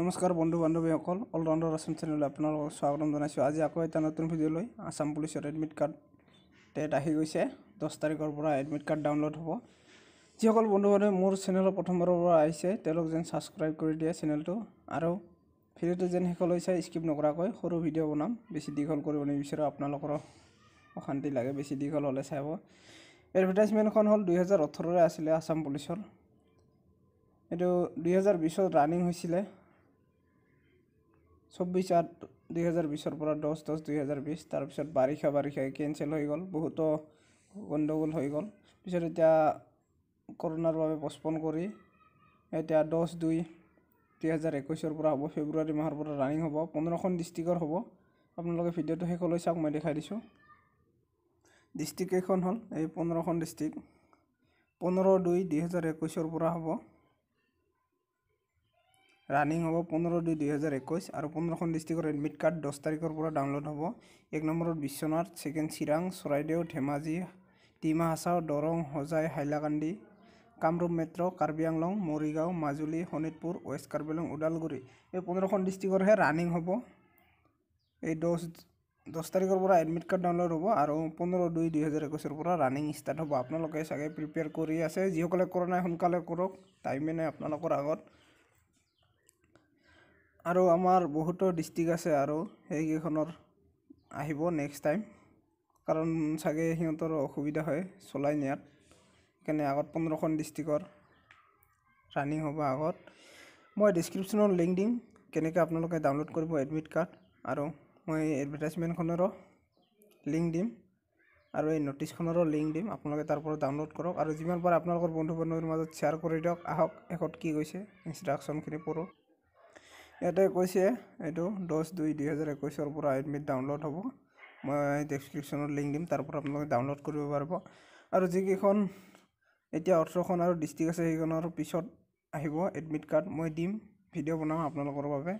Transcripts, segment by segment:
নমস্কাৰ বন্ধু বান্ধৱীসকল অলৰাউণ্ডাৰ আছাম চেনেললৈ আপোনালোকক স্বাগতম জনাইছোঁ আজি আকৌ এটা নতুন ভিডিঅ' লৈ আছাম পুলিচৰ এডমিট কাৰ্ড ডেট আহি গৈছে দহ তাৰিখৰ পৰা এডমিট কাৰ্ড ডাউনলোড হ'ব যিসকল বন্ধু বান্ধৱ মোৰ চেনেলৰ প্ৰথমবাৰৰ পৰা আহিছে তেওঁলোক যেন ছাবস্ক্ৰাইব কৰি দিয়ে চেনেলটো আৰু ভিডিঅ'টো যেন শেষ লৈছে স্কিপ নকৰাকৈ সৰু ভিডিঅ' বনাম বেছি দীঘল কৰিব নিবিচাৰোঁ আপোনালোকৰ অশান্তি লাগে বেছি দীঘল হ'লে চাব এডভাৰটাইজমেণ্টখন হ'ল দুহেজাৰ ওঠৰৰে আছিলে আছাম পুলিচৰ এইটো দুহেজাৰ বিছত ৰাণিং হৈছিলে চৌব্বিছ আঠ দুহেজাৰ বিছৰ পৰা দহ দহ দুহেজাৰ বিছ তাৰপিছত বাৰিষা বাৰিষাই কেঞ্চেল হৈ গ'ল বহুতো গণ্ডগোল হৈ গ'ল পিছত এতিয়া কৰোণাৰ বাবে পষ্টপন কৰি এতিয়া দহ দুই দুহেজাৰ একৈছৰ পৰা হ'ব ফেব্ৰুৱাৰী মাহৰ পৰা ৰাণিং হ'ব পোন্ধৰখন ডিষ্ট্ৰিক্টৰ হ'ব আপোনালোকে ভিডিঅ'টো শেষলৈ চাওক মই দেখাই দিছোঁ ডিষ্ট্ৰিক্ট হ'ল এই পোন্ধৰখন ডিষ্ট্ৰিক্ট পোন্ধৰ দুই দুহেজাৰ একৈছৰ পৰা হ'ব ৰানিং হ'ব পোন্ধৰ দুই দুহেজাৰ একৈছ আৰু পোন্ধৰখন ডিষ্ট্ৰিক্টৰ এডমিট কাৰ্ড দহ তাৰিখৰ পৰা ডাউনলোড হ'ব এক নম্বৰত Biswanath second Chirang Charaideo Dhemaji Dima Hasao Darrang হজাই Hailakandi Kamrup metro' Karbi Anglong Morigaon Majuli Sonitpur west কাৰ্বিলং Udalguri এই পোন্ধৰখন ডিষ্ট্ৰিক্টৰহে ৰানিং হ'ব এই দহ দহ তাৰিখৰ পৰা এডমিট কাৰ্ড ডাউনলোড হ'ব আৰু পোন্ধৰ দুই দুহেজাৰ একৈছৰ পৰা ৰানিং ষ্টাৰ্ট হ'ব আপোনালোকে চাগে প্ৰিপেয়াৰ কৰি আছে যিসকলে কৰা নাই সোনকালে কৰক টাইমে নাই আপোনালোকৰ আগত আৰু আমাৰ বহুতো ডিষ্ট্ৰিক্ট আছে আৰু সেইকেইখনৰ আহিব নেক্সট টাইম কাৰণ চাগে সিহঁতৰ অসুবিধা হয় চলাই নিয়াত সেইকাৰণে আগত পোন্ধৰখন ডিষ্ট্ৰিকৰ ৰানিং হ'ব আগত মই ডিছক্ৰিপশ্যনত লিংক দিম কেনেকৈ আপোনালোকে ডাউনলোড কৰিব এডমিট কাৰ্ড আৰু মই এডভাৰটাইজমেণ্টখনৰো লিংক দিম আৰু এই ন'টিছখনৰো লিংক দিম আপোনালোকে তাৰ পৰা ডাউনলোড কৰক আৰু যিমান পাৰে আপোনালোকৰ বন্ধু বান্ধৱীৰ মাজত শ্বেয়াৰ কৰি দিয়ক আহক শেষত কি কৈছে ইনষ্ট্ৰাকশ্যনখিনি পঢ়ক ইয়াতে কৈছে এইটো দহ দুই দুহেজাৰ একৈছৰ পৰা এডমিট ডাউনলোড হ'ব মই ডেছক্ৰিপশ্যনত লিংক দিম তাৰ পৰা আপোনালোকে ডাউনলোড কৰিব পাৰিব আৰু যিকেইখন এতিয়া ওঠৰখন আৰু ডিষ্ট্ৰিক্ট আছে সেইখনৰ পিছত আহিব এডমিট কাৰ্ড মই দিম ভিডিঅ' বনাওঁ আপোনালোকৰ বাবে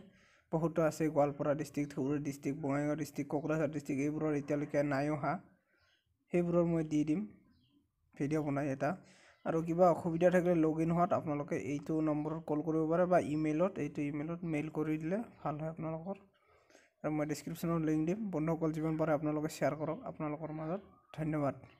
বহুতো আছে Goalpara district Dhubri district Bongaigaon district Kokrajhar district এইবোৰৰ এতিয়ালৈকে নাই অহা সেইবোৰৰ মই দি দিম ভিডিঅ' বনাই এটা আৰু কিবা অসুবিধা থাকিলে লগ ইন হোৱাত আপোনালোকে এইটো নম্বৰত কল কৰিব পাৰে বা ইমেইলত এইটো ইমেইলত মেইল কৰি দিলে ভাল হয় আপোনালোকৰ আৰু মই ডিছক্ৰিপশ্যনত লিংক দিম বন্ধুসকল যিমান পাৰে আপোনালোকে শ্বেয়াৰ কৰক আপোনালোকৰ মাজত ধন্যবাদ